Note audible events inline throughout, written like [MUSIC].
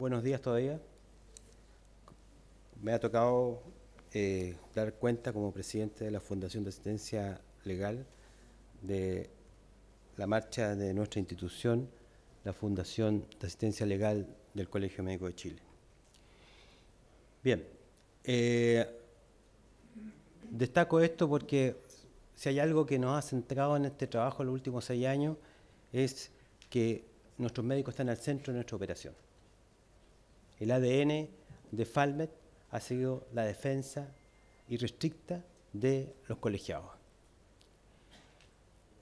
buenos días todavía. Me ha tocado eh, dar cuenta como presidente de la Fundación de Asistencia Legal de la marcha de nuestra institución, la Fundación de Asistencia Legal del Colegio Médico de Chile. Bien, eh, destaco esto porque si hay algo que nos ha centrado en este trabajo en los últimos seis años es que nuestros médicos están al centro de nuestra operación. El ADN de Falmet ha sido la defensa irrestricta de los colegiados.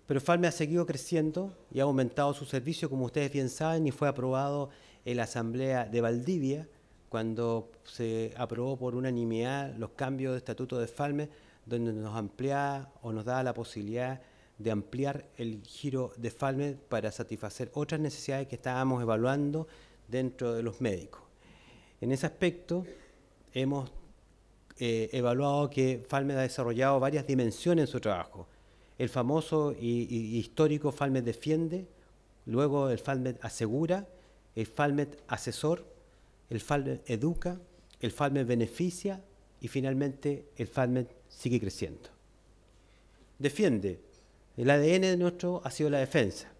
Pero Falmed ha seguido creciendo y ha aumentado su servicio, como ustedes bien saben, y fue aprobado en la Asamblea de Valdivia cuando se aprobó por unanimidad los cambios de estatuto de Falme, donde nos ampliaba o nos daba la posibilidad de ampliar el giro de Falme para satisfacer otras necesidades que estábamos evaluando dentro de los médicos. En ese aspecto, hemos eh, evaluado que Falmed ha desarrollado varias dimensiones en su trabajo. El famoso y, histórico Falmed defiende, luego el Falmed asegura, el Falmed asesor, el Falmed educa, el Falmed beneficia y finalmente el Falmed sigue creciendo. Defiende. El ADN de nuestro ha sido la defensa.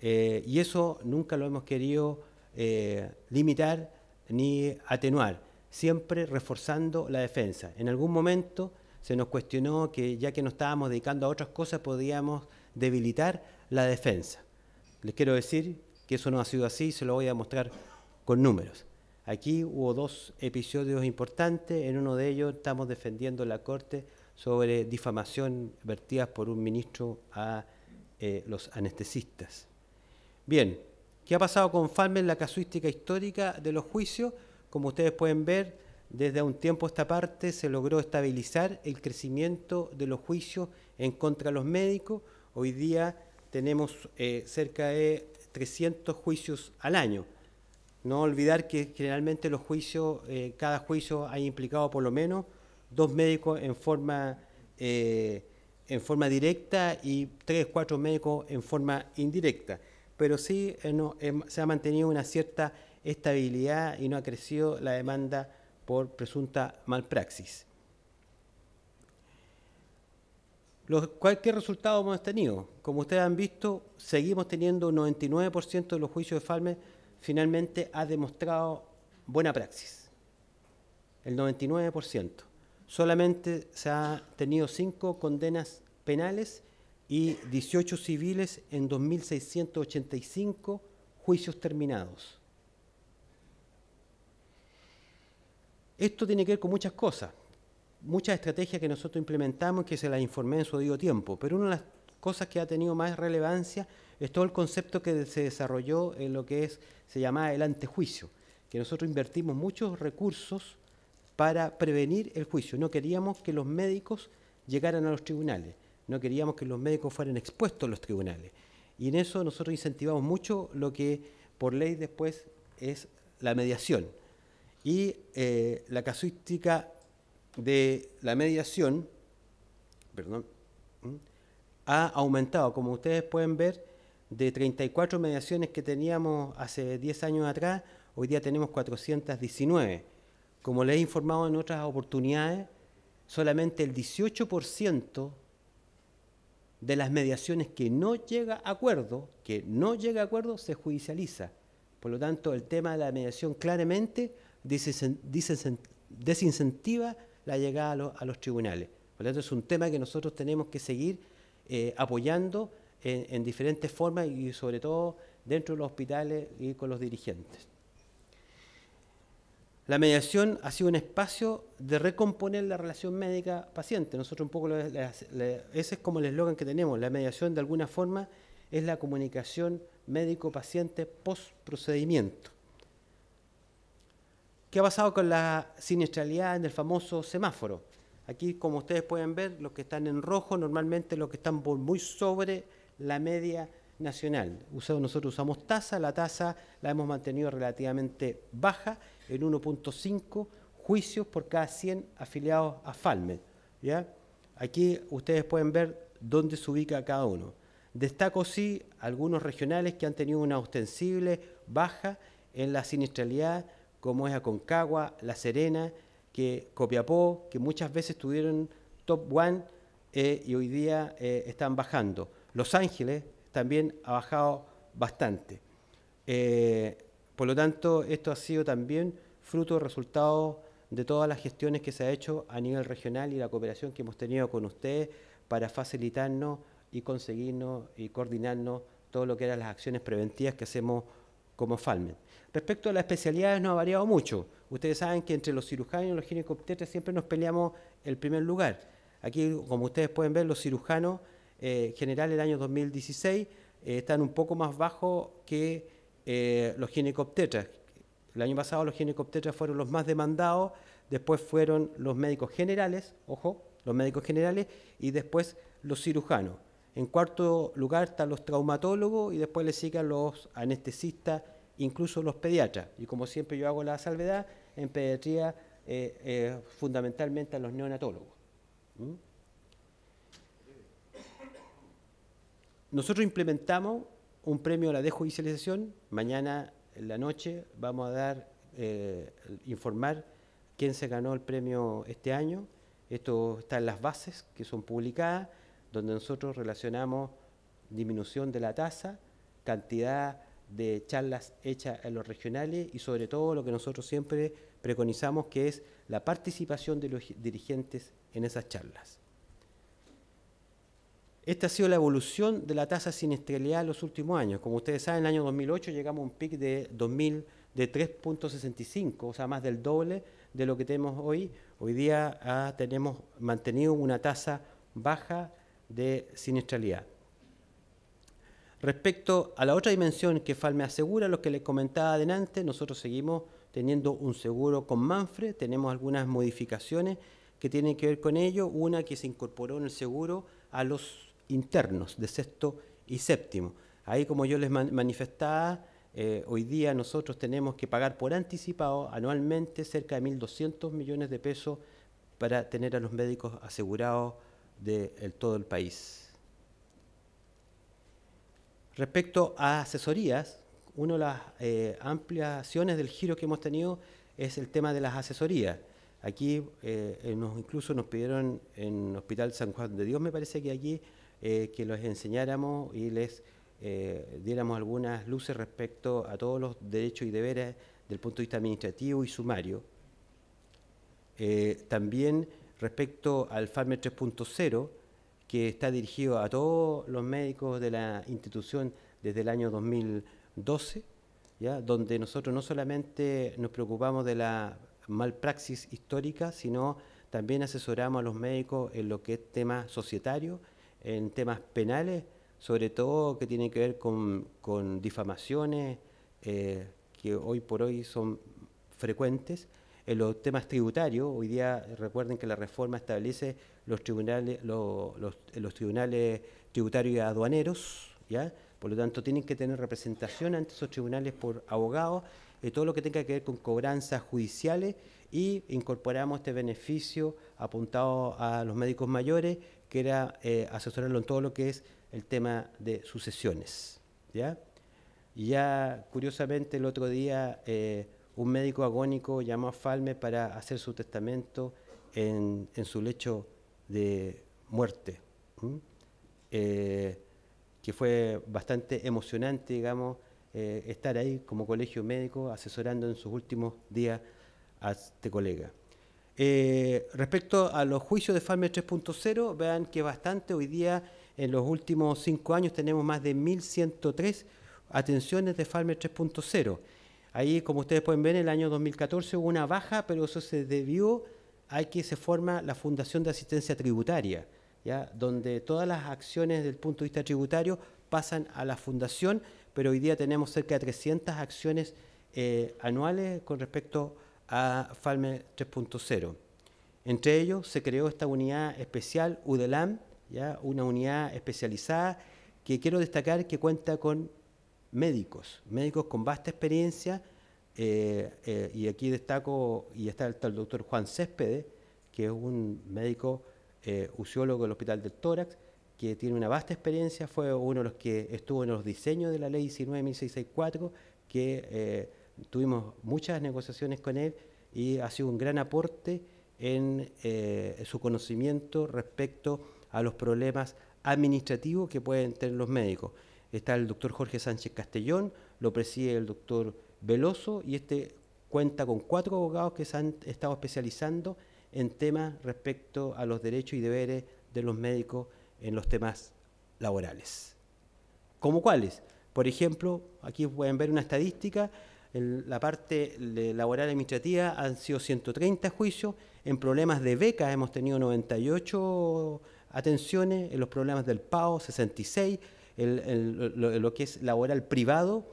Eh, y eso nunca lo hemos querido eh, limitar ni atenuar, siempre reforzando la defensa. En algún momento se nos cuestionó que ya que nos estábamos dedicando a otras cosas podíamos debilitar la defensa. Les quiero decir que eso no ha sido así, se lo voy a mostrar con números. Aquí hubo dos episodios importantes, en uno de ellos estamos defendiendo la Corte sobre difamación vertida por un ministro a eh, los anestesistas. Bien, ¿Qué ha pasado con Falme en la casuística histórica de los juicios? Como ustedes pueden ver, desde un tiempo esta parte se logró estabilizar el crecimiento de los juicios en contra de los médicos. Hoy día tenemos eh, cerca de 300 juicios al año. No olvidar que generalmente los juicios, eh, cada juicio ha implicado por lo menos dos médicos en forma, eh, en forma directa y tres, cuatro médicos en forma indirecta pero sí eh, em, se ha mantenido una cierta estabilidad y no ha crecido la demanda por presunta malpraxis. Los, cualquier resultado hemos tenido, como ustedes han visto, seguimos teniendo un 99% de los juicios de Falme finalmente ha demostrado buena praxis. El 99%. Solamente se han tenido cinco condenas penales y 18 civiles en 2.685 juicios terminados. Esto tiene que ver con muchas cosas, muchas estrategias que nosotros implementamos y que se las informé en su debido tiempo, pero una de las cosas que ha tenido más relevancia es todo el concepto que se desarrolló en lo que es, se llama el antejuicio, que nosotros invertimos muchos recursos para prevenir el juicio. No queríamos que los médicos llegaran a los tribunales no queríamos que los médicos fueran expuestos a los tribunales. Y en eso nosotros incentivamos mucho lo que por ley después es la mediación. Y eh, la casuística de la mediación ha aumentado, como ustedes pueden ver, de 34 mediaciones que teníamos hace 10 años atrás, hoy día tenemos 419. Como les he informado en otras oportunidades, solamente el 18% de las mediaciones que no llega a acuerdo, que no llega a acuerdo, se judicializa. Por lo tanto, el tema de la mediación claramente desincentiva la llegada a los, tribunales. Por lo tanto, es un tema que nosotros tenemos que seguir eh, apoyando en diferentes formas y sobre todo dentro de los hospitales y con los dirigentes. La mediación ha sido un espacio de recomponer la relación médica-paciente. Nosotros un poco, ese es como el eslogan que tenemos. La mediación de alguna forma es la comunicación médico-paciente post-procedimiento. ¿Qué ha pasado con la siniestralidad en el famoso semáforo? Aquí, como ustedes pueden ver, los que están en rojo, normalmente los que están muy sobre la media nacional. Usado, nosotros usamos tasa, la tasa la hemos mantenido relativamente baja, en 1.5 juicios por cada 100 afiliados a FALME. Aquí ustedes pueden ver dónde se ubica cada uno. Destaco sí algunos regionales que han tenido una ostensible baja en la siniestralidad, como es Aconcagua, La Serena, que Copiapó, que muchas veces tuvieron top one eh, y hoy día eh, están bajando. Los Ángeles, también ha bajado bastante. Eh, por lo tanto, esto ha sido también fruto, resultado de todas las gestiones que se ha hecho a nivel regional y la cooperación que hemos tenido con ustedes para facilitarnos y conseguirnos y coordinarnos todo lo que eran las acciones preventivas que hacemos como Falmen. Respecto a las especialidades no ha variado mucho. Ustedes saben que entre los cirujanos y los ginecólogos siempre nos peleamos el primer lugar. Aquí, como ustedes pueden ver, los cirujanos eh, general el año 2016 eh, están un poco más bajos que eh, los ginecoptetras. El año pasado los ginecoptetras fueron los más demandados, después fueron los médicos generales, ojo, los médicos generales, y después los cirujanos. En cuarto lugar están los traumatólogos y después le siguen los anestesistas, incluso los pediatras. Y como siempre yo hago la salvedad, en pediatría fundamentalmente a los neonatólogos. ¿Mm? Nosotros implementamos un premio a la desjudicialización. Mañana en la noche vamos a dar, eh, informar quién se ganó el premio este año. Esto está en las bases que son publicadas, donde nosotros relacionamos disminución de la tasa, cantidad de charlas hechas en los regionales y sobre todo lo que nosotros siempre preconizamos que es la participación de los dirigentes en esas charlas. Esta ha sido la evolución de la tasa de siniestralidad en los últimos años. Como ustedes saben, en el año 2008 llegamos a un pic de de 3.65, o sea, más del doble de lo que tenemos hoy. Hoy día ah, tenemos mantenido una tasa baja de siniestralidad. Respecto a la otra dimensión que Falme asegura, lo que les comentaba adelante, nosotros seguimos teniendo un seguro con Manfred, tenemos algunas modificaciones que tienen que ver con ello. Una que se incorporó en el seguro a los internos de sexto y séptimo. Ahí, como yo les manifestaba, eh, hoy día nosotros tenemos que pagar por anticipado anualmente cerca de 1.200 millones de pesos para tener a los médicos asegurados de todo el país. Respecto a asesorías, una de las eh, ampliaciones del giro que hemos tenido es el tema de las asesorías. Aquí eh, incluso nos pidieron en Hospital San Juan de Dios, me parece que allí eh, que los enseñáramos y les eh, diéramos algunas luces respecto a todos los derechos y deberes del punto de vista administrativo y sumario. Eh, también respecto al FARMER 3.0, que está dirigido a todos los médicos de la institución desde el año 2012, ¿ya? donde nosotros no solamente nos preocupamos de la malpraxis histórica, sino también asesoramos a los médicos en lo que es tema societario, en temas penales, sobre todo que tienen que ver con, con difamaciones eh, que hoy por hoy son frecuentes. En los temas tributarios, hoy día recuerden que la reforma establece los tribunales, los, tribunales tributarios y aduaneros, ¿ya? Por lo tanto, tienen que tener representación ante esos tribunales por abogados, eh, todo lo que tenga que ver con cobranzas judiciales y incorporamos este beneficio apuntado a los médicos mayores que era eh, asesorarlo en todo lo que es el tema de sucesiones. ¿ya? Y ya, curiosamente, el otro día eh, un médico agónico llamó a Falme para hacer su testamento en, su lecho de muerte, eh, que fue bastante emocionante, digamos, estar ahí como colegio médico asesorando en sus últimos días a este colega. Eh, respecto a los juicios de FAME 3.0, vean que bastante hoy día, en los últimos cinco años, tenemos más de 1.103 atenciones de FAME 3.0. Ahí, como ustedes pueden ver, en el año 2014 hubo una baja, pero eso se debió a que se forma la Fundación de Asistencia Tributaria, ¿ya? donde todas las acciones desde el punto de vista tributario pasan a la Fundación, pero hoy día tenemos cerca de 300 acciones eh, anuales con respecto a a Falme 3.0. Entre ellos se creó esta unidad especial UDELAM, ¿ya? una unidad especializada que quiero destacar que cuenta con médicos, médicos con vasta experiencia, eh, eh, y aquí destaco, y está, el doctor Juan Céspedes, que es un médico eh, del Hospital del Tórax, que tiene una vasta experiencia, fue uno de los que estuvo en los diseños de la ley 19664, que eh, Tuvimos muchas negociaciones con él y ha sido un gran aporte en eh, su conocimiento respecto a los problemas administrativos que pueden tener los médicos. Está el doctor Jorge Sánchez Castellón, lo preside el doctor Veloso y este cuenta con cuatro abogados que se han estado especializando en temas respecto a los derechos y deberes de los médicos en los temas laborales. ¿Como cuáles? Por ejemplo, aquí pueden ver una estadística en la parte laboral administrativa han sido 130 juicios, en problemas de becas hemos tenido 98 atenciones, en los problemas del PAO 66, el, lo, que es laboral privado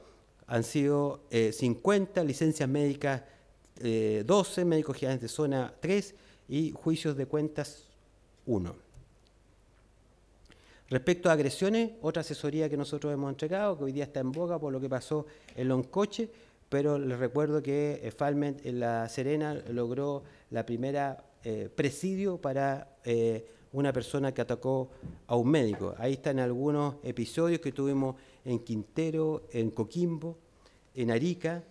han sido 50, eh, licencias médicas 12, eh, médicos gigantes de zona 3 y juicios de cuentas 1. Respecto a agresiones, otra asesoría que nosotros hemos entregado, que hoy día está en boga por lo que pasó en Loncoche, pero les recuerdo que eh, Falment en eh, La Serena logró la primera eh, presidio para una persona que atacó a un médico. Ahí están algunos episodios que tuvimos en Quintero, en Coquimbo, en Arica,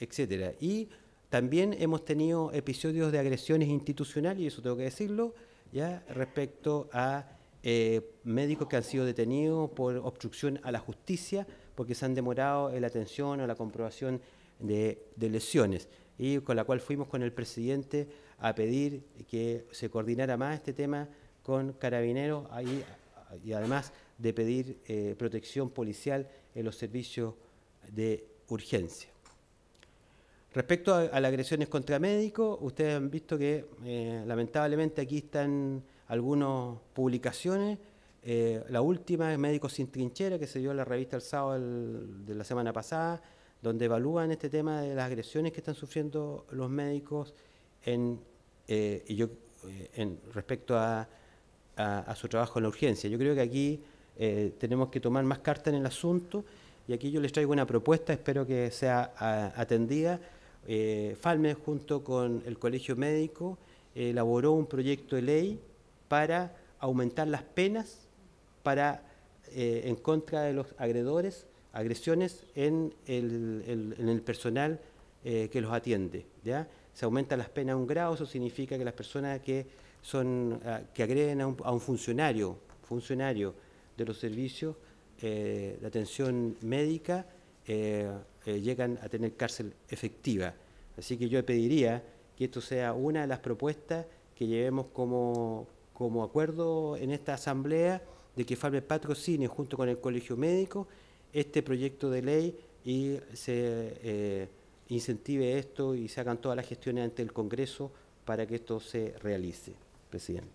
etcétera. Y también hemos tenido episodios de agresiones institucionales, y eso tengo que decirlo, ya respecto a médicos que han sido detenidos por obstrucción a la justicia, porque se han demorado en la atención o la comprobación de, lesiones y con la cual fuimos con el presidente a pedir que se coordinara más este tema con carabineros ahí, y además de pedir eh, protección policial en los servicios de urgencia. Respecto a, las agresiones contra médicos, ustedes han visto que eh, lamentablemente aquí están algunas publicaciones. Eh, la última es Médicos sin trinchera, que se dio en la revista el sábado de la semana pasada, donde evalúan este tema de las agresiones que están sufriendo los médicos en, eh, eh, respecto a, su trabajo en la urgencia. Yo creo que aquí eh, tenemos que tomar más carta en el asunto y aquí yo les traigo una propuesta, espero que sea atendida. Falme, junto con el Colegio Médico, elaboró un proyecto de ley para aumentar las penas en contra de los agredores agresiones en el, personal eh, que los atiende. ¿ya? Se aumentan las penas a un grado, eso significa que las personas que, son, ah, que agreden a un, funcionario, funcionario de los servicios eh, de atención médica eh, llegan a tener cárcel efectiva. Así que yo pediría que esto sea una de las propuestas que llevemos como, acuerdo en esta asamblea de que Fabio patrocine junto con el Colegio Médico este proyecto de ley y se eh, incentive esto y se hagan todas las gestiones ante el Congreso para que esto se realice, presidente.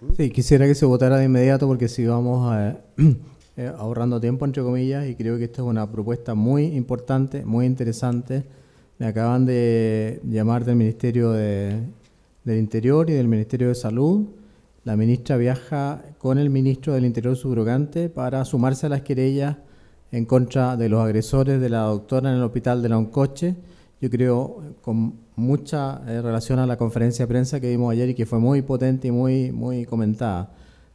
¿Mm? Sí, quisiera que se votara de inmediato porque si vamos eh, [CLEARS THROAT] eh, ahorrando tiempo, entre comillas, y creo que esta es una propuesta muy importante, muy interesante. Me acaban de llamar del Ministerio de, del Interior y del Ministerio de Salud. La ministra viaja con el ministro del Interior subrogante para sumarse a las querellas en contra de los agresores de la doctora en el hospital de Uncoche Yo creo con mucha eh, relación a la conferencia de prensa que vimos ayer y que fue muy potente y muy, muy comentada.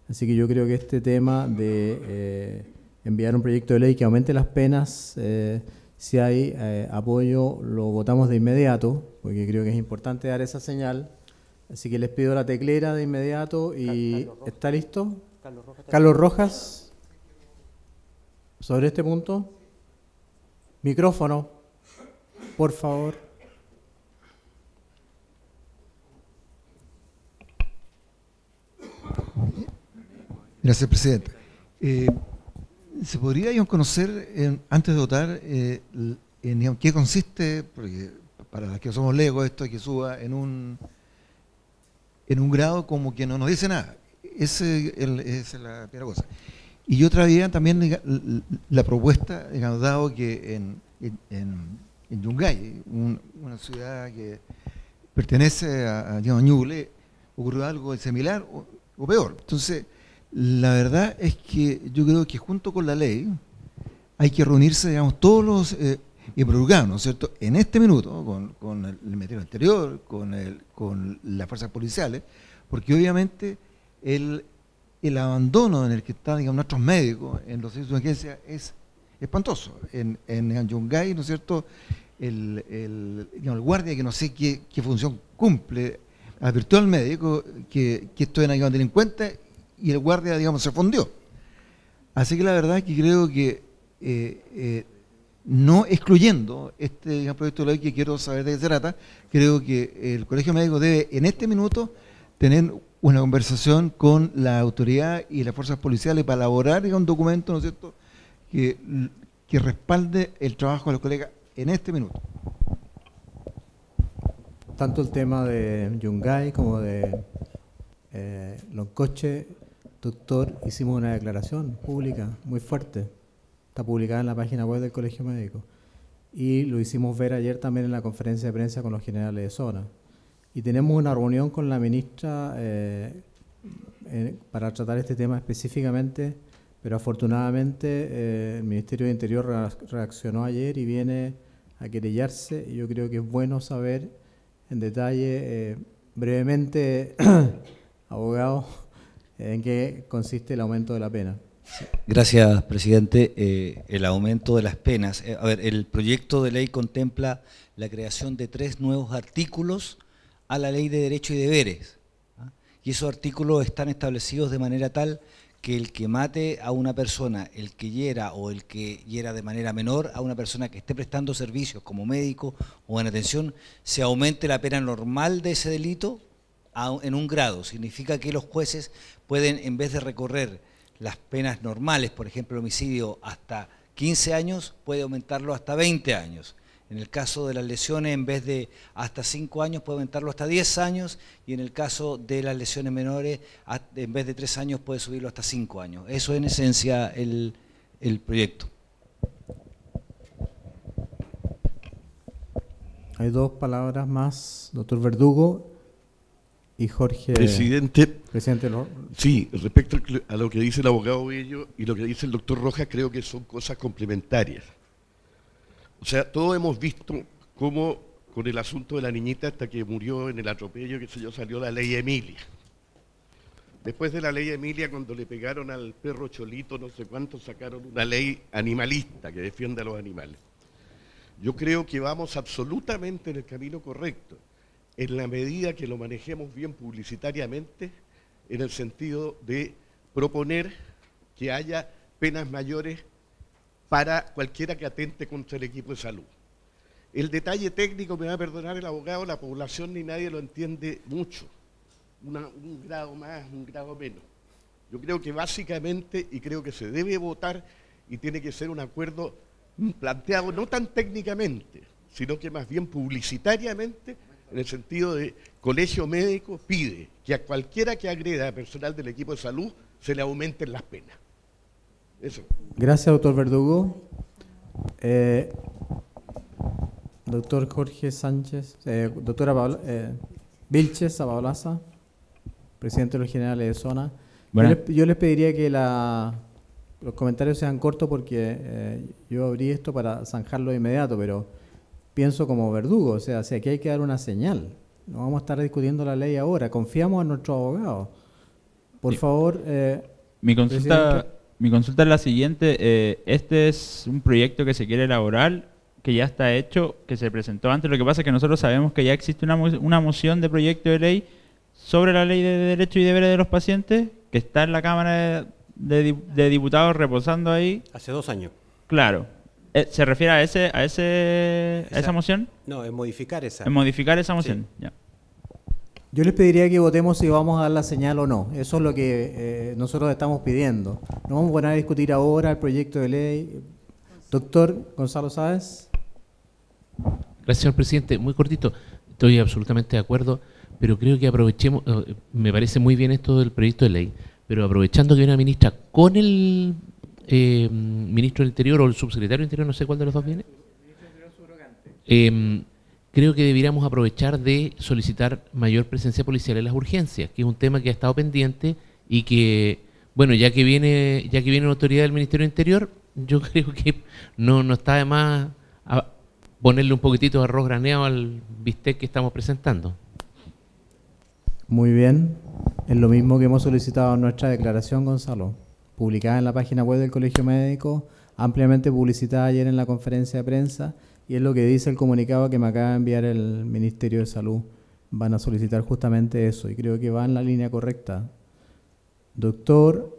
Así que yo creo que este tema de eh, enviar un proyecto de ley que aumente las penas, eh, si hay apoyo, lo votamos de inmediato, porque creo que es importante dar esa señal. Así que les pido la teclera de inmediato y... ¿Está listo? Carlos Rojas sobre este punto? Micrófono, por favor. Gracias, presidente. Eh, ¿Se podría conocer, antes de votar, eh, en qué consiste, porque para las que somos legos, esto que suba en un, en un grado como que no nos dice nada? Ese es la primera cosa. Y yo traía también la propuesta, digamos, dado que en, en, Yungay, una ciudad que pertenece a, a Ñuble, ocurrió algo similar o, peor. Entonces, la verdad es que yo creo que junto con la ley hay que reunirse, digamos, todos los eh, ¿no cierto?, en este minuto, con, el Ministerio Interior, con, el, con las fuerzas policiales, porque obviamente el, el abandono en el que están digamos, nuestros médicos en los servicios de emergencia es espantoso. En, en Yungay, ¿no es cierto? El, el, guardia que no sé qué, función cumple advirtió al médico que, que esto era un delincuente y el guardia, digamos, se fundió. Así que la verdad es que creo que eh, eh, no excluyendo este proyecto de ley que quiero saber de qué se trata, creo que el Colegio Médico debe en este minuto tener una conversación con la autoridad y las fuerzas policiales para elaborar un documento, ¿no cierto?, que, respalde el trabajo de los colegas en este minuto. Tanto el tema de Yungay como de eh, Loncoche, doctor, hicimos una declaración pública muy fuerte, está publicada en la página web del Colegio Médico, y lo hicimos ver ayer también en la conferencia de prensa con los generales de zona y tenemos una reunión con la ministra eh, para tratar este tema específicamente, pero afortunadamente eh, el Ministerio de Interior reaccionó ayer y viene a querellarse. Y yo creo que es bueno saber en detalle, eh, brevemente, [COUGHS] abogado, en qué consiste el aumento de la pena. Gracias, presidente. el aumento de las penas. a ver, el proyecto de ley contempla la creación de tres nuevos artículos a la ley de derechos y deberes. ¿ah? Y esos artículos están establecidos de manera tal que el que mate a una persona, el que hiera o el que hiera de manera menor a una persona que esté prestando servicios como médico o en atención, se aumente la pena normal de ese delito en un grado. Significa que los jueces pueden, en vez de recorrer las penas normales, por ejemplo homicidio, hasta 15 años, puede aumentarlo hasta 20 años. En el caso de las lesiones, en vez de hasta 5 años, puede aumentarlo hasta 10 años. Y en el caso de las lesiones menores, en vez de 3 años, puede subirlo hasta 5 años. Eso es en esencia el, proyecto. Hay dos palabras más, doctor Verdugo y Jorge. Presidente. Presidente Sí, respecto a lo que dice el abogado Bello y lo que dice el doctor Rojas, creo que son cosas complementarias. O sea, todos hemos visto cómo con el asunto de la niñita hasta que murió en el atropello, que se yo, salió la ley Emilia. Después de la ley Emilia, cuando le pegaron al perro Cholito, no sé cuánto, sacaron una ley animalista que defiende a los animales. Yo creo que vamos absolutamente en el camino correcto, en la medida que lo manejemos bien publicitariamente, en el sentido de proponer que haya penas mayores para cualquiera que atente contra el equipo de salud. El detalle técnico, me va a perdonar el abogado, la población ni nadie lo entiende mucho. un grado más, un grado menos. Yo creo que básicamente, y creo que se debe votar, y tiene que ser un acuerdo planteado no tan técnicamente, sino que más bien publicitariamente, en el sentido de colegio médico pide que a cualquiera que agreda a personal del equipo de salud se le aumenten las penas. Gracias, doctor Verdugo. Eh, doctor Jorge Sánchez, eh, doctora eh, Vilches Apablaza, presidente de los generales de zona. Bueno. Yo, les, pediría que los comentarios sean cortos porque eh, yo abrí esto para zanjarlo de inmediato, pero pienso como verdugo, o sea, aquí hay que dar una señal. No vamos a estar discutiendo la ley ahora, confiamos en nuestro abogado. Por favor... Mi consulta... Mi consulta es la siguiente. Eh, este es un proyecto que se quiere elaborar, que ya está hecho, que se presentó antes. Lo que pasa es que nosotros sabemos que ya existe una, una moción de proyecto de ley sobre la ley de derechos y deberes de los pacientes, que está en la Cámara de, Diputados reposando ahí. Hace dos años. Claro. Eh, ¿Se refiere a ese, a ese, esa, moción? No, es modificar esa. Es modificar esa moción. Ya. Yo les pediría que votemos si vamos a dar la señal o no. Eso es lo que eh, nosotros estamos pidiendo. No vamos a poner a discutir ahora el proyecto de ley. Doctor Gonzalo Sáez. Gracias, señor presidente. Muy cortito. Estoy absolutamente de acuerdo, pero creo que aprovechemos, eh, me parece muy bien esto del proyecto de ley, pero aprovechando que hay una ministra con el eh, ministro del Interior o el subsecretario del Interior, no sé cuál de los dos viene. El subrogante creo que deberíamos aprovechar de solicitar mayor presencia policial en las urgencias, que es un tema que ha estado pendiente y que, bueno, ya que viene, ya que viene la autoridad del Ministerio del Interior, yo [LAUGHS] creo que no, no está de más ponerle un poquitito de arroz graneado al bistec que estamos presentando. Muy bien, es lo mismo que hemos solicitado en nuestra declaración, Gonzalo, publicada en la página web del Colegio Médico, ampliamente publicitada ayer en la conferencia de prensa y es lo que dice el comunicado que me acaba de enviar el Ministerio de Salud. Van a solicitar justamente eso y creo que va en la línea correcta. Doctor,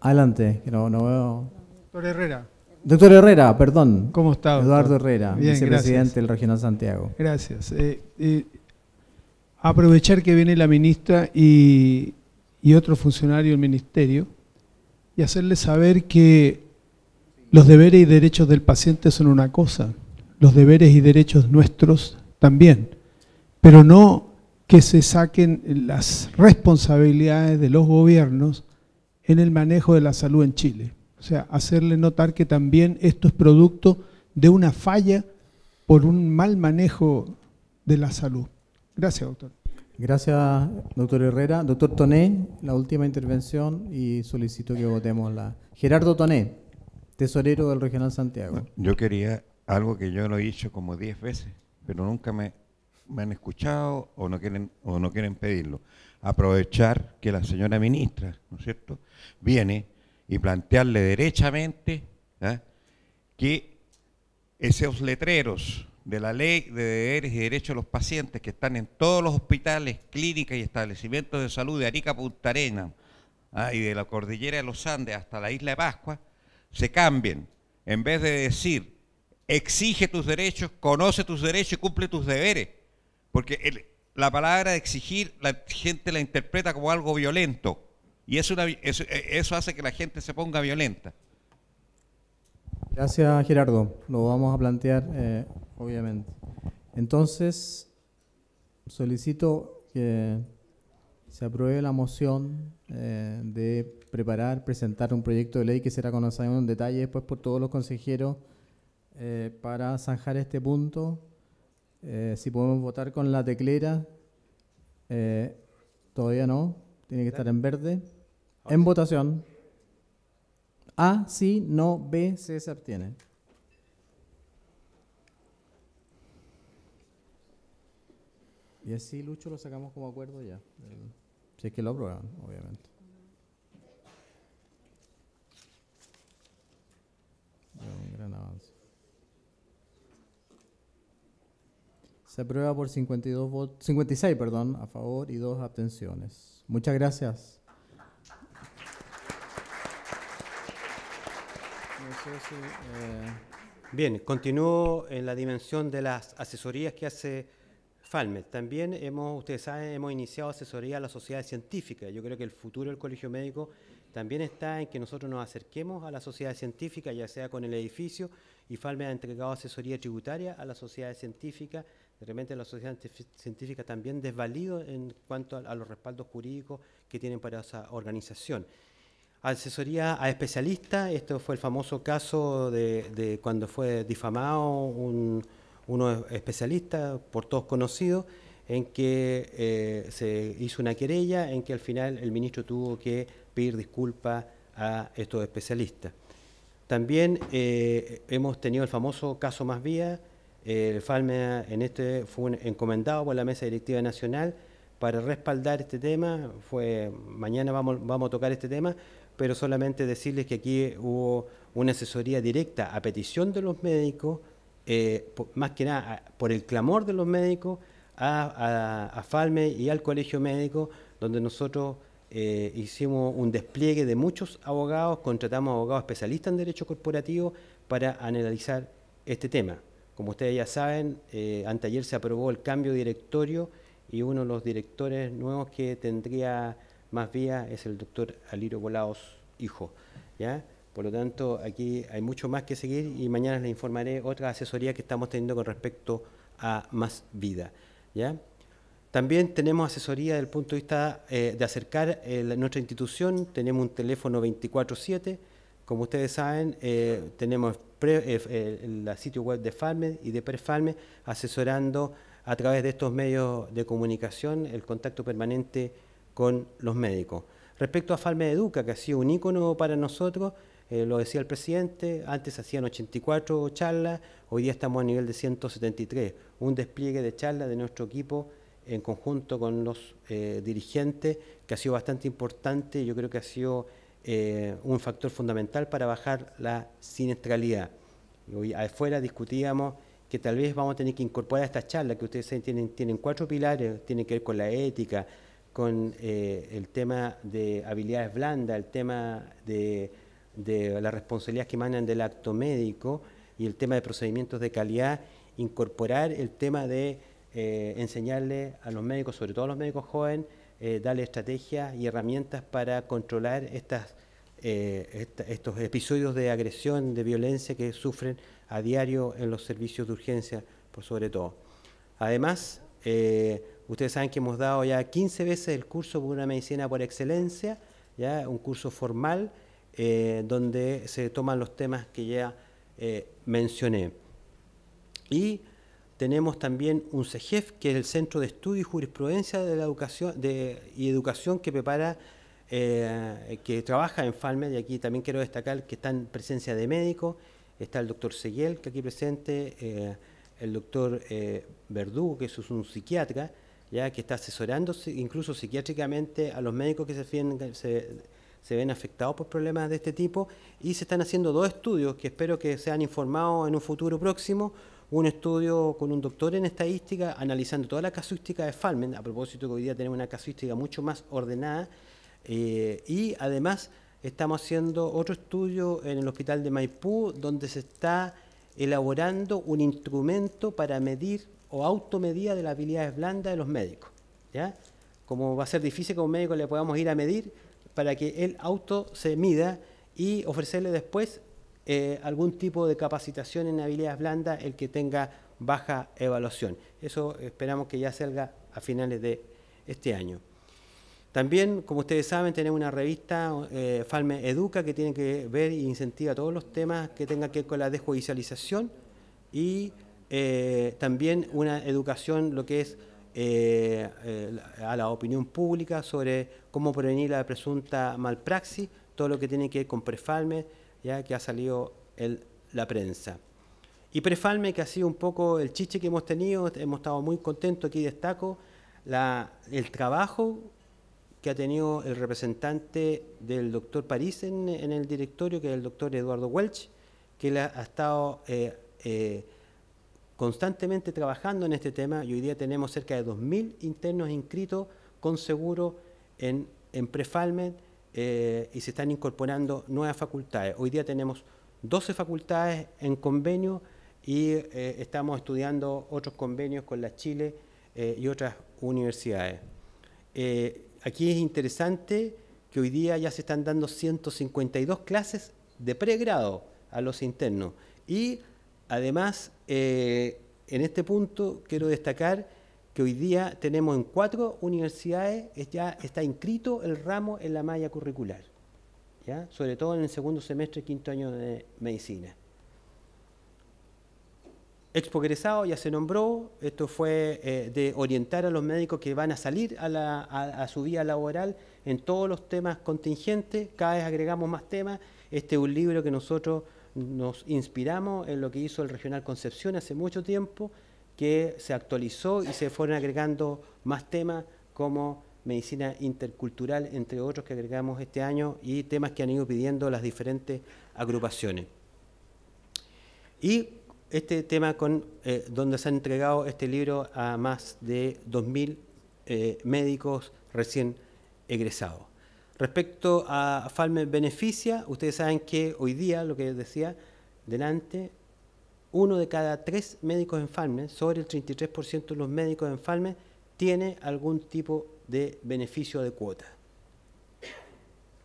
adelante, que no, Doctor Herrera. Doctor Herrera, perdón. ¿Cómo está? Eduardo Herrera, vicepresidente del Regional Santiago. Gracias. Eh, eh, aprovechar que viene la ministra y otro funcionario del ministerio y hacerle saber que los deberes y derechos del paciente son una cosa, los deberes y derechos nuestros también, pero no que se saquen las responsabilidades de los gobiernos en el manejo de la salud en Chile. O sea, hacerle notar que también esto es producto de una falla por un mal manejo de la salud. Gracias, doctor. Gracias, doctor Herrera. Doctor Toné, la última intervención y solicito que votemos la... Gerardo Toné tesorero del Regional Santiago. Yo quería algo que yo lo he dicho como diez veces, pero nunca me, me, han escuchado o no, quieren, o no quieren pedirlo. Aprovechar que la señora ministra, ¿no es cierto?, viene y plantearle derechamente ¿ah? que esos letreros de la ley de deberes y derechos de los pacientes que están en todos los hospitales, clínicas y establecimientos de salud de Arica Punta Arena ¿ah? y de la cordillera de los Andes hasta la isla de Pascua, se cambien. En vez de decir, exige tus derechos, conoce tus derechos y cumple tus deberes. Porque la palabra exigir, la gente la interpreta como algo violento. Y eh, eso hace que la gente se ponga violenta. Gracias, Gerardo. Lo vamos a plantear, eh, obviamente. Entonces, solicito que se apruebe la moción eh, de preparar, presentar un proyecto de ley que será conocido en detalle después por todos los consejeros eh, para zanjar este punto. Eh, si podemos votar con la teclera, todavía no, tiene que estar en verde. En votación. A, sí, no, B, C se obtiene. Y así, Lucho, lo sacamos como acuerdo ya. Si es que lo aprueban, obviamente. un gran avance. Se aprueba por 52 votos, 56 perdón, a favor y dos abstenciones. Muchas gracias. Eh, bien, continúo en la dimensión de las asesorías que hace Falme, También hemos, ustedes saben, hemos iniciado asesoría a la sociedad científica. Yo creo que el futuro del colegio médico también está en que nosotros nos acerquemos a la sociedad científica, ya sea con el edificio, y Falme ha entregado asesoría tributaria a la sociedad científica. De repente la sociedad científica también desvalido en cuanto a, los respaldos jurídicos que tienen para esa organización asesoría a especialistas. Esto fue el famoso caso de cuando fue difamado un, uno especialista, por todos conocido, en que eh, se hizo una querella, en que al final el ministro tuvo que pedir disculpas a estos especialistas. También eh, hemos tenido el famoso caso Más Vía, eh, el FALME en este fue encomendado por la Mesa Directiva Nacional para respaldar este tema, fue mañana vamos, vamos a tocar este tema, pero solamente decirles que aquí hubo una asesoría directa a petición de los médicos eh, más que nada ah, por el clamor de los médicos a, Falme y al Colegio Médico, donde nosotros eh, hicimos un despliegue de muchos abogados, contratamos abogados especialistas en derecho corporativo para analizar este tema. Como ustedes ya saben, eh, anteayer se aprobó el cambio de directorio y uno de los directores nuevos que tendría más vía es el doctor Aliro Bolaos, Hijo. ¿ya? Por lo tanto, aquí hay mucho más que seguir y mañana les informaré otra asesoría que estamos teniendo con respecto a más vida. También tenemos asesoría desde el punto de vista eh, de acercar eh, nuestra institución. Tenemos un teléfono 24-7. Como ustedes saben, eh, tenemos la sitio web de Farmed y de Prefarmed asesorando a través de estos medios de comunicación el contacto permanente con los médicos. Respecto a Falme Educa, que ha sido un ícono para nosotros, eh, lo decía el presidente, antes hacían 84 charlas, hoy día estamos a nivel de 173. Un despliegue de charlas de nuestro equipo en conjunto con los eh, dirigentes, que ha sido bastante importante, yo creo que ha sido eh, un factor fundamental para bajar la siniestralidad. Hoy afuera discutíamos que tal vez vamos a tener que incorporar estas charlas, que ustedes tienen, tienen cuatro pilares, tienen que ver con la ética, con el tema de habilidades blandas, el tema de de las responsabilidades que emanan del acto médico y el tema de procedimientos de calidad, incorporar el tema de eh, enseñarle a los médicos, sobre todo a los médicos jóvenes, eh, darle estrategias y herramientas para controlar eh, estos episodios de agresión, de violencia que sufren a diario en los servicios de urgencia, por sobre todo. Además, ustedes saben que hemos dado ya 15 veces el curso por una medicina por excelencia, ya un curso formal eh, donde se toman los temas que ya eh, mencioné. Y tenemos también un CEGEF, que es el Centro de Estudio y Jurisprudencia de la Educación de, y Educación que prepara, eh, que trabaja en FALMED, y aquí también quiero destacar que está en presencia de médicos, está el doctor Seguiel, que aquí presente, el doctor Verdugo, que es un psiquiatra, ya que está asesorando incluso psiquiátricamente a los médicos que se, fienden, se ven afectados por problemas de este tipo y se están haciendo dos estudios que espero que sean informados en un futuro próximo. Un estudio con un doctor en estadística analizando toda la casuística de Falmen, a propósito que hoy día tenemos una casuística mucho más ordenada eh, y además estamos haciendo otro estudio en el hospital de Maipú donde se está elaborando un instrumento para medir o automedía de las habilidades blandas de los médicos. ¿ya? Como va a ser difícil que un médico le podamos ir a medir, para que el auto se mida y ofrecerle después eh, algún tipo de capacitación en habilidades blandas el que tenga baja evaluación. Eso esperamos que ya salga a finales de este año. También, como ustedes saben, tenemos una revista, eh, Falme Educa, que tiene que ver e incentiva todos los temas que tengan que ver con la desjudicialización y eh, también una educación, lo que es eh, eh, a la opinión pública sobre cómo prevenir la presunta malpraxis, todo lo que tiene que ver con Prefalme, ya que ha salido en la prensa. Y Prefalme, que ha sido un poco el chiche que hemos tenido, hemos estado muy contentos, aquí destaco el trabajo que ha tenido el representante del doctor París en, el directorio, que es el doctor Eduardo Welch, que le ha, estado... Eh, constantemente trabajando en este tema y hoy día tenemos cerca de 2.000 internos inscritos con seguro en, en Prefalmed eh, y se están incorporando nuevas facultades. Hoy día tenemos 12 facultades en convenio y eh, estamos estudiando otros convenios con la Chile eh, y otras universidades. aquí es interesante que hoy día ya se están dando 152 clases de pregrado a los internos y Además, eh, en este punto quiero destacar que hoy día tenemos en cuatro universidades, ya está inscrito el ramo en la malla curricular, sobre todo en el segundo semestre, quinto año de medicina. Expogresado ya se nombró, esto fue eh, de orientar a los médicos que van a salir a, a, su vía laboral en todos los temas contingentes, cada vez agregamos más temas, este es un libro que nosotros nos inspiramos en lo que hizo el Regional Concepción hace mucho tiempo, que se actualizó y se fueron agregando más temas como medicina intercultural, entre otros que agregamos este año, y temas que han ido pidiendo las diferentes agrupaciones. Y este tema con, eh, donde se ha entregado este libro a más de 2.000 eh, médicos recién egresados. Respecto a Falme Beneficia, ustedes saben que hoy día, lo que decía delante, uno de cada tres médicos en Falme, sobre el 33% de los médicos en Falme, tiene algún tipo de beneficio de cuota.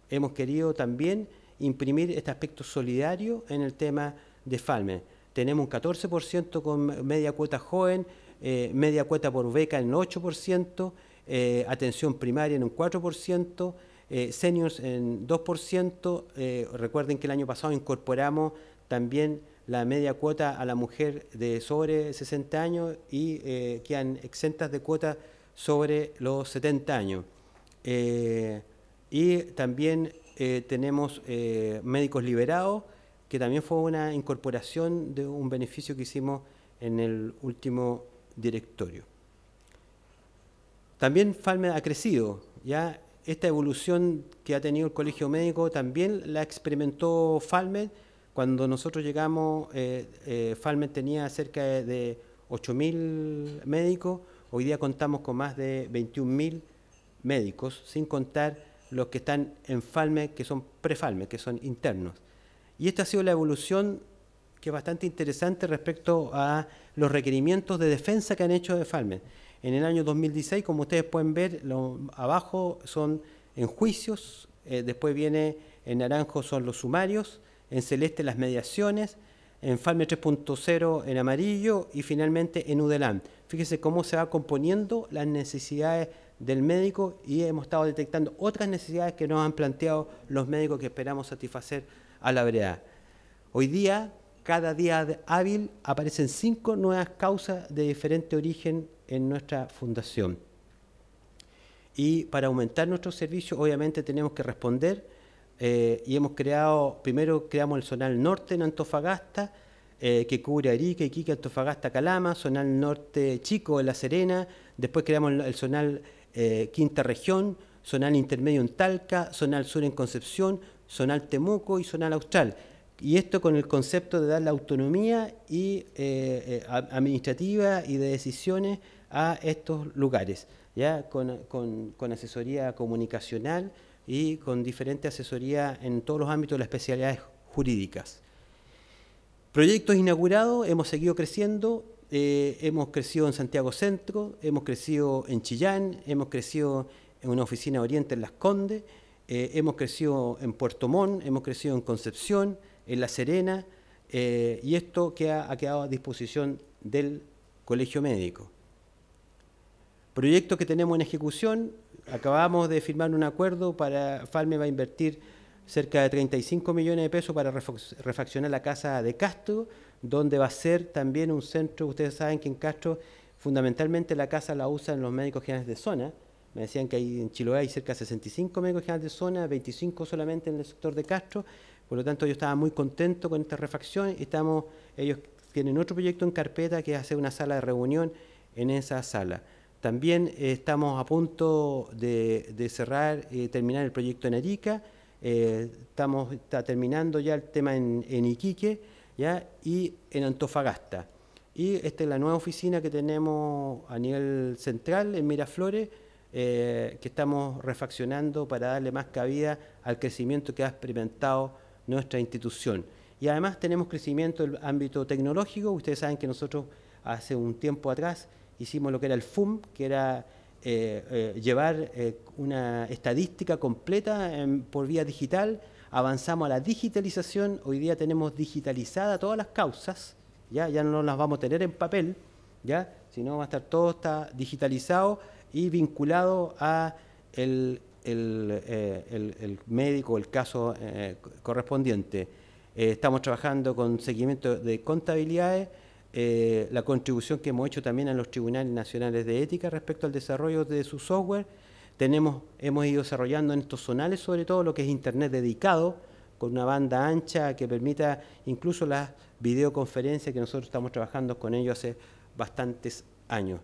Hemos querido también imprimir este aspecto solidario en el tema de Falme. Tenemos un 14% con media cuota joven, eh, media cuota por beca en un 8%, eh, atención primaria en un 4%, eh, seniors en 2%, eh, recuerden que el año pasado incorporamos también la media cuota a la mujer de sobre 60 años y eh, quedan exentas de cuota sobre los 70 años. y también tenemos médicos liberados, que también fue una incorporación de un beneficio que hicimos en el último directorio. También FALME ha crecido, ya esta evolución que ha tenido el colegio médico también la experimentó falme. Cuando nosotros llegamos, eh, eh tenía cerca de 8.000 médicos, hoy día contamos con más de 21.000 médicos, sin contar los que están en Falme que son pre que son internos. Y esta ha sido la evolución que es bastante interesante respecto a los requerimientos de defensa que han hecho de falme. En el año 2016, como ustedes pueden ver, abajo son en juicios, eh, después viene en naranjo son los sumarios, en celeste las mediaciones, en Falme 3.0 en amarillo y finalmente en Udeland. Fíjese cómo se va componiendo las necesidades del médico y hemos estado detectando otras necesidades que nos han planteado los médicos que esperamos satisfacer a la brevedad. Hoy día, cada día hábil, aparecen cinco nuevas causas de diferente origen en nuestra fundación. Y para aumentar nuestros servicios, obviamente tenemos que responder eh, y hemos creado, primero creamos el Zonal Norte en Antofagasta, eh, que cubre Arica, Iquique, Antofagasta, Calama, Zonal Norte Chico en La Serena, después creamos el, Zonal eh, Quinta Región, Zonal Intermedio en Talca, Zonal Sur en Concepción, Zonal Temuco y Zonal Austral. Y esto con el concepto de dar la autonomía y, eh, eh, administrativa y de decisiones a estos lugares, ya con, asesoría comunicacional y con diferente asesoría en todos los ámbitos de las especialidades jurídicas. Proyectos inaugurados, hemos seguido creciendo, eh, hemos crecido en Santiago Centro, hemos crecido en Chillán, hemos crecido en una oficina oriente en Las Condes, hemos crecido en Puerto Montt, hemos crecido en Concepción, en La Serena, eh, y esto que ha quedado a disposición del Colegio Médico. Proyecto que tenemos en ejecución, acabamos de firmar un acuerdo para, Farme va a invertir cerca de 35 millones de pesos para refaccionar la casa de Castro, donde va a ser también un centro, ustedes saben que en Castro fundamentalmente la casa la usan los médicos generales de zona, me decían que hay, en Chiloé hay cerca de 65 médicos generales de zona, 25 solamente en el sector de Castro, por lo tanto, yo estaba muy contento con esta refacción. Estamos, ellos tienen otro proyecto en carpeta que es hacer una sala de reunión en esa sala. También eh, estamos a punto de, cerrar, y eh, terminar el proyecto en Arica. Eh, estamos está terminando ya el tema en, en, Iquique ¿ya? y en Antofagasta. Y esta es la nueva oficina que tenemos a nivel central en Miraflores, que estamos refaccionando para darle más cabida al crecimiento que ha experimentado nuestra institución. Y además tenemos crecimiento el ámbito tecnológico. Ustedes saben que nosotros hace un tiempo atrás hicimos lo que era el FUM, que era eh, eh, llevar eh, una estadística completa por vía digital. Avanzamos a la digitalización. Hoy día tenemos digitalizada todas las causas. Ya, ya no las vamos a tener en papel, ya, sino va a estar todo está digitalizado y vinculado a el el, eh, el, el médico, el caso eh, correspondiente. Eh, estamos trabajando con seguimiento de contabilidades, la contribución que hemos hecho también a los tribunales nacionales de ética respecto al desarrollo de su software. hemos ido desarrollando en estos zonales, sobre todo lo que es Internet dedicado, con una banda ancha que permita incluso las videoconferencias que nosotros estamos trabajando con ellos hace bastantes años.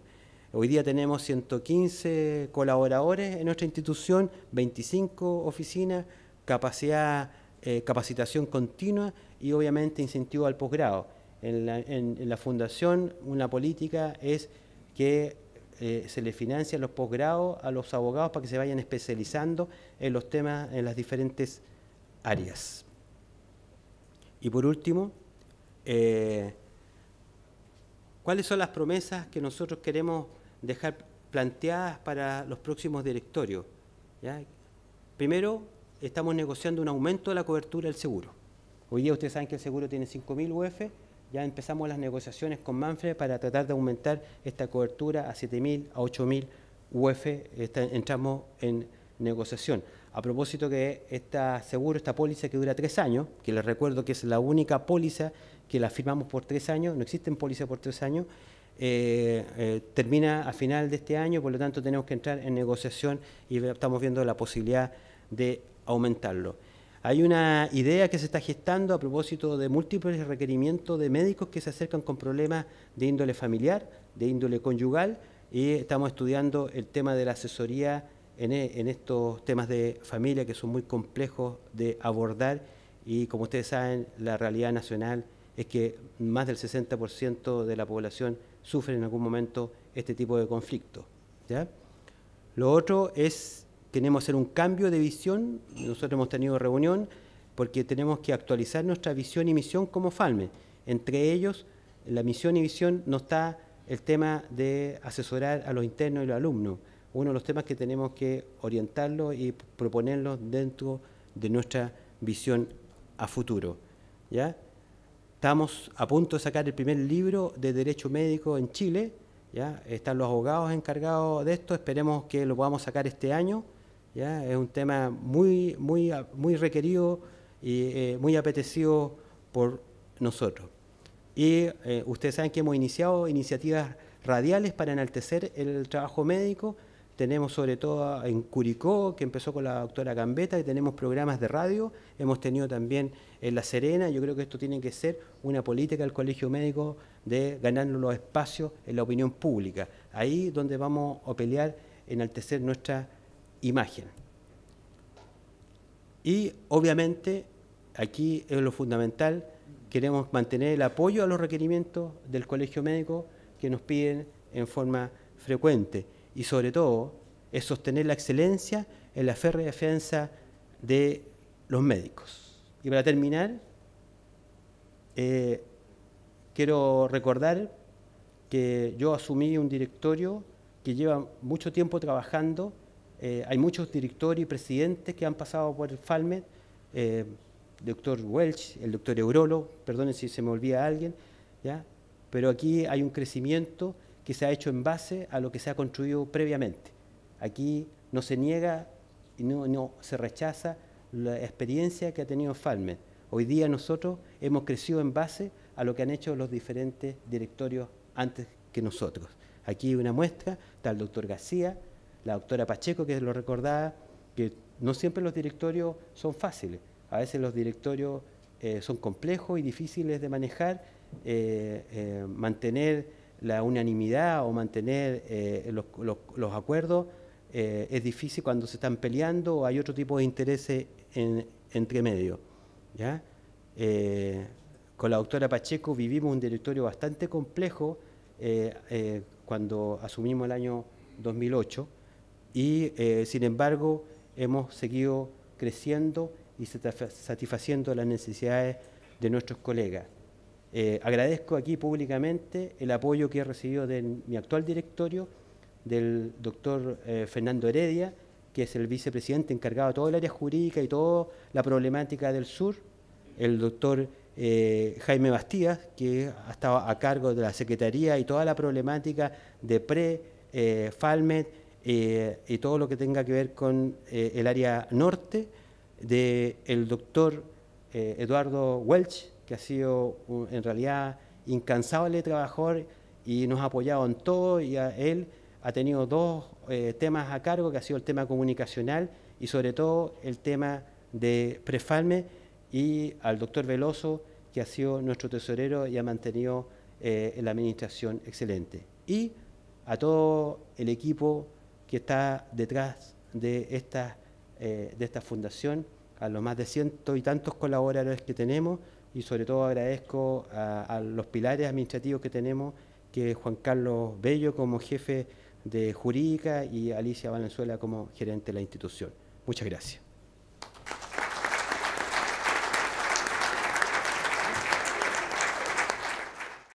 Hoy día tenemos 115 colaboradores en nuestra institución, 25 oficinas, capacidad, eh, capacitación continua y obviamente incentivo al posgrado. En la, fundación una política es que eh, se le a los posgrados a los abogados para que se vayan especializando en los temas, en las diferentes áreas. Y por último, eh, ¿cuáles son las promesas que nosotros queremos dejar planteadas para los próximos directorios. Primero, estamos negociando un aumento de la cobertura del seguro. Hoy día ustedes saben que el seguro tiene 5.000 UF, ya empezamos las negociaciones con Manfred para tratar de aumentar esta cobertura a 7.000, a 8.000 UF, está, entramos en negociación. A propósito que esta seguro, esta póliza que dura tres años, que les recuerdo que es la única póliza que la firmamos por tres años, no existen pólizas por tres años, eh, eh, termina a final de este año, por lo tanto tenemos que entrar en negociación y estamos viendo la posibilidad de aumentarlo. Hay una idea que se está gestando a propósito de múltiples requerimientos de médicos que se acercan con problemas de índole familiar, de índole conyugal, y estamos estudiando el tema de la asesoría en e, estos temas de familia que son muy complejos de abordar y como ustedes saben, la realidad nacional es que más del 60% de la población sufren en algún momento este tipo de conflicto. ¿ya? Lo otro es, tenemos que hacer un cambio de visión, nosotros hemos tenido reunión porque tenemos que actualizar nuestra visión y misión como FALME. Entre ellos, la misión y visión no está el tema de asesorar a los internos y los alumnos. Uno de los temas que tenemos que orientarlo y proponerlo dentro de nuestra visión a futuro. ¿ya? Estamos a punto de sacar el primer libro de Derecho Médico en Chile. ¿ya? Están los abogados encargados de esto. Esperemos que lo podamos sacar este año. ¿ya? Es un tema muy, muy, muy requerido y eh, muy apetecido por nosotros. Y eh, ustedes saben que hemos iniciado iniciativas radiales para enaltecer el trabajo médico tenemos sobre todo en Curicó, que empezó con la doctora Gambetta, y tenemos programas de radio, hemos tenido también en La Serena, yo creo que esto tiene que ser una política del Colegio Médico de ganarnos los espacios en la opinión pública, ahí donde vamos a pelear, enaltecer nuestra imagen. Y obviamente, aquí es lo fundamental, queremos mantener el apoyo a los requerimientos del Colegio Médico que nos piden en forma frecuente y sobre todo es sostener la excelencia en la férrea defensa de los médicos. Y para terminar, eh, quiero recordar que yo asumí un directorio que lleva mucho tiempo trabajando. Eh, hay muchos directores y presidentes que han pasado por el FALMED, eh, doctor Welch, el doctor Eurolo, perdonen si se me olvida alguien, ¿ya? pero aquí hay un crecimiento que se ha hecho en base a lo que se ha construido previamente. Aquí no se niega y no, se rechaza la experiencia que ha tenido Falme. Hoy día nosotros hemos crecido en base a lo que han hecho los diferentes directorios antes que nosotros. Aquí una muestra, está el doctor García, la doctora Pacheco, que lo recordaba, que no siempre los directorios son fáciles, a veces los directorios eh, son complejos y difíciles de manejar, eh, eh, mantener la unanimidad o mantener eh, los, acuerdos eh, es difícil cuando se están peleando o hay otro tipo de intereses entre medio. Eh, con la doctora Pacheco vivimos un directorio bastante complejo cuando asumimos el año 2008 y sin embargo hemos seguido creciendo y satisfaciendo las necesidades de nuestros colegas. Eh, agradezco aquí públicamente el apoyo que he recibido de mi actual directorio, del doctor eh, Fernando Heredia, que es el vicepresidente encargado de todo el área jurídica y toda la problemática del sur, el doctor eh, Jaime Bastías, que ha estado a cargo de la Secretaría y toda la problemática de PRE, FALMED y todo lo que tenga que ver con el área norte, del doctor Eduardo Welch, que ha sido en realidad incansable trabajador y nos ha apoyado en todo y él ha tenido dos eh, temas a cargo, que ha sido el tema comunicacional y sobre todo el tema de Prefalme y al doctor Veloso, que ha sido nuestro tesorero y ha mantenido eh, la administración excelente. Y a todo el equipo que está detrás de esta, eh, de esta fundación, a los más de ciento y tantos colaboradores que tenemos, y sobre todo agradezco a, los pilares administrativos que tenemos, que es Juan Carlos Bello como jefe de jurídica y Alicia Valenzuela como gerente de la institución. Muchas gracias.